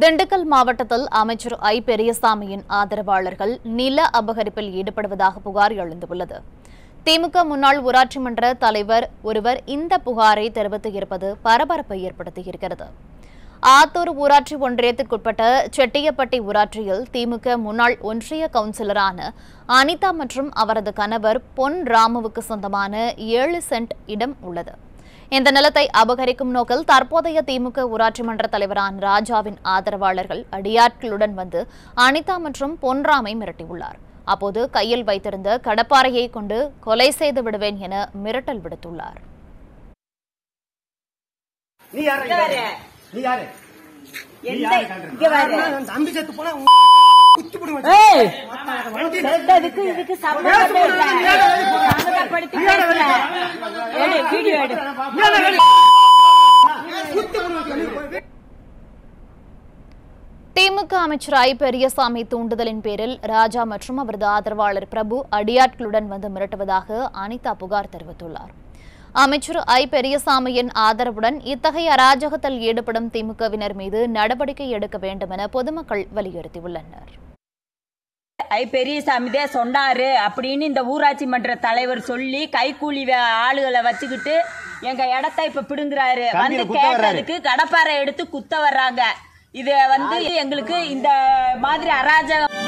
திண்டுக்கல் மாவட்டத்தில் அமைச்சர் ஐ பெரியசாமியின் ஆதரவாளர்கள் நில அபகரிப்பில் ஈடுபடுவதாக புகார் எழுந்துள்ளது திமுக முன்னாள் ஊராட்சி மன்ற தலைவர் ஒருவர் இந்த புகாரை தெரிவித்திருப்பது பரபரப்பை ஏற்படுத்தியிருக்கிறது ஆத்தூர் ஊராட்சி ஒன்றியத்திற்குட்பட்ட செட்டியப்பட்டி ஊராட்சியில் திமுக முன்னாள் ஒன்றிய கவுன்சிலரான அனிதா மற்றும் அவரது கணவர் பொன் ராமுவுக்கு சொந்தமான ஏழு சென்ட் இடம் உள்ளது இந்த நிலத்தை அபகரிக்கும் நோக்கில் தற்போதைய திமுக ஊராட்சி மன்ற தலைவரான் ராஜாவின் ஆதரவாளர்கள் அடியாட்களுடன் வந்து அனிதா மற்றும் பொன்ராமை மிரட்டியுள்ளார் அப்போது கையில் வைத்திருந்த கடப்பாறையை கொண்டு கொலை செய்து விடுவேன் என மிரட்டல் விடுத்துள்ளார் தம்பி நீ செத்ததுக்கு இதுக்கு சம்பந்தப்படுத்தி திமுக அமைச்சர் ஐ பெரியசாமி தூண்டுதலின் பேரில் ராஜா மற்றும் அவரது ஆதரவாளர் பிரபு அடியாட்களுடன் வந்து மிரட்டுவதாக அனிதா புகார் தெரிவித்துள்ளார் அமைச்சர் ஐ பெரியசாமியின் ஆதரவுடன் இத்தகைய அராஜகத்தில் ஈடுபடும் திமுகவினர் மீது நடவடிக்கை எடுக்க வேண்டும் என பொதுமக்கள் வலியுறுத்தியுள்ளனா் ஐ பெரியசாமிதே சொன்னாரு அப்படின்னு இந்த ஊராட்சி மன்ற தலைவர் சொல்லி கைக்கூலி ஆளுகளை வச்சுக்கிட்டு எங்க இடத்த இப்ப பிடுங்குறாரு வந்து கேட்டதுக்கு கடப்பாறை எடுத்து குத்த வர்றாங்க இது வந்து எங்களுக்கு இந்த மாதிரி அராஜகம்